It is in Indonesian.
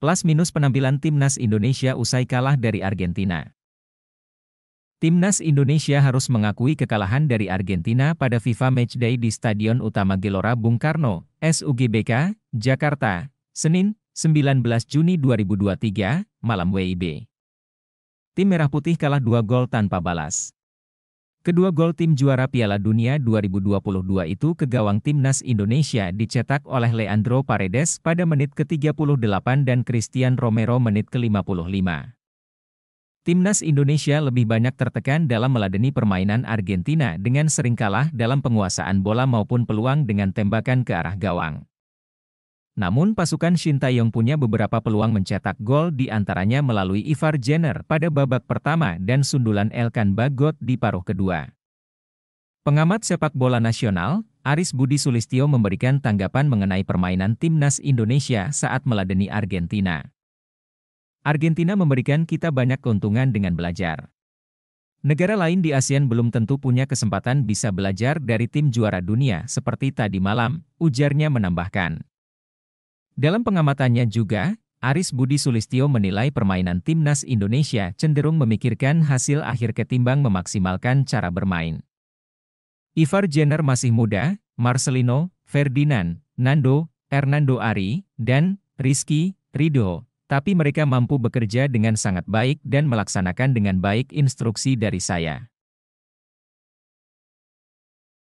Plus minus penampilan timnas Indonesia usai kalah dari Argentina. Timnas Indonesia harus mengakui kekalahan dari Argentina pada FIFA Matchday di Stadion Utama Gelora Bung Karno, SUGBK, Jakarta, Senin, 19 Juni 2023, malam WIB. Tim Merah Putih kalah dua gol tanpa balas. Kedua gol tim juara Piala Dunia 2022 itu ke gawang timnas Indonesia dicetak oleh Leandro Paredes pada menit ke-38 dan Christian Romero menit ke-55. Timnas Indonesia lebih banyak tertekan dalam meladeni permainan Argentina dengan sering kalah dalam penguasaan bola maupun peluang dengan tembakan ke arah gawang. Namun pasukan Shin Tae-yong punya beberapa peluang mencetak gol di antaranya melalui Ivar Jenner pada babak pertama dan sundulan Elkan Bagot di paruh kedua. Pengamat sepak bola nasional, Aris Budi Sulistio memberikan tanggapan mengenai permainan timnas Indonesia saat meladeni Argentina. Argentina memberikan kita banyak keuntungan dengan belajar. Negara lain di ASEAN belum tentu punya kesempatan bisa belajar dari tim juara dunia seperti tadi malam, ujarnya menambahkan. Dalam pengamatannya juga, Aris Budi Sulistyo menilai permainan timnas Indonesia cenderung memikirkan hasil akhir ketimbang memaksimalkan cara bermain. Ivar Jenner masih muda, Marcelino, Ferdinand, Nando, Hernando Ari, dan Rizky, Rido, tapi mereka mampu bekerja dengan sangat baik dan melaksanakan dengan baik instruksi dari saya.